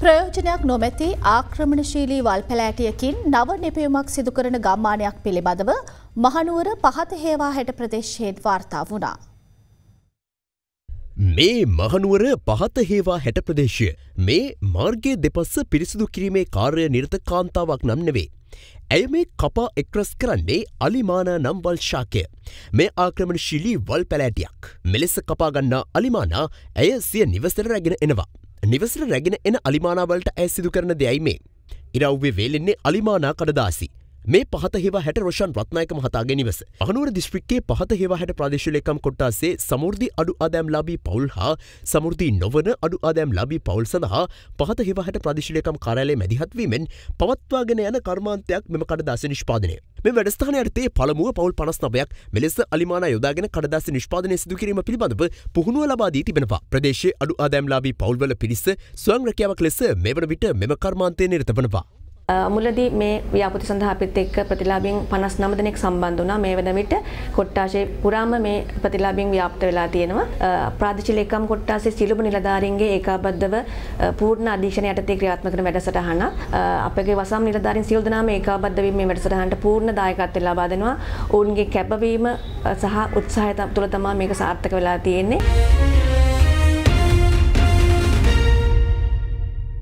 ප්‍රයෝජනයක් නොමැති ආක්‍රමණශීලී වල් පැලෑටියකින් නව නිපයුමක් සිදුකරන ගම්මානයක් පිළිබඳව මහනුවර පහත හේවා හැට ප්‍රදේශයෙන් වාර්තා වුණා. මේ මහනුවර පහත හේවා හැට ප්‍රදේශය මේ මාර්ගය දෙපස්ස පිරිසිදු කිරීමේ කාර්ය නිර්ත කාන්තාවක් නම් නෙවේ. ඇය මේ කපා එක්රස් කරන්නේ අලිමානා නම්වල් ශාකය. මේ ආක්‍රමණ ශිලී වල් පැලෑටියක්. මෙලෙස කපාගන්නා අලිමානා ඇය සිය නිවසර රැගෙන එනවා. නිවසට රැගෙන එන අලිමානාවලට ඇය සිදු කරන දෙයයි මේ. ඉරව්වේ වේලෙන්නේ අලිමානා කඩදාසි. මේ පහත හෙවා හැට රෝෂන් රත්නායක මහතාගේ නිවස. අනුවර දිස්ත්‍රික්කයේ පහත හෙවා හැට ප්‍රදේශලේකම් කොට්ටාසේ සමෘද්ධි අඩු ආදෑම් ලාබී පවුල් හා සමෘද්ධි නොවන අඩු ආදෑම් ලාබී පවුල් සඳහා පහත හෙවා හැට ප්‍රදේශලේකම් කාර්යාලයේ මැදිහත්වීමෙන් පවත්වාගෙන යන කර්මාන්තයක් මෙම කඩදාසි නිෂ්පාදනය. මේ වැඩස්ථාන යටතේ පළමුව පවුල් 59ක් මෙලෙස අලිමානා යොදාගෙන කඩදාසි නිෂ්පාදනය සිදු කිරීම පිළිබඳව පුහුණුව ලබා දී තිබෙනවා. ප්‍රදේශයේ අඩු ආදෑම් ලාබී පවුල්වල පිරිස ස්වයං රැකියාවක් ලෙස මෙවන විට මෙම කර්මාන්තයේ නිරත වනවා. මුලදී මේ ව්‍යාපෘති සඳහා අපිත් එක්ක ප්‍රතිලාභයෙන් 59 දෙනෙක් සම්බන්ධ වුණා. මේ වෙන විට කොට්ටාෂේ පුරාම මේ ප්‍රතිලාභයෙන් ව්‍යාප්ත වෙලා තියෙනවා. ප්‍රාදේශීය ලේකම් කොට්ටාෂේ සිළුම නිලධාරීන්ගේ ඒකාබද්ධව පූර්ණ අධීක්ෂණ යටතේ ක්‍රියාත්මක කරන වැඩසටහන. අපගේ වසම් නිලධාරීන් සියලු දෙනාම ඒකාබද්ධ වීම මේ වැඩසටහනට පූර්ණ දායකත්වය ලබා දෙනවා. ඔවුන්ගේ කැපවීම සහ උත්සාහය තුළ තමයි මේක සාර්ථක වෙලා තියෙන්නේ.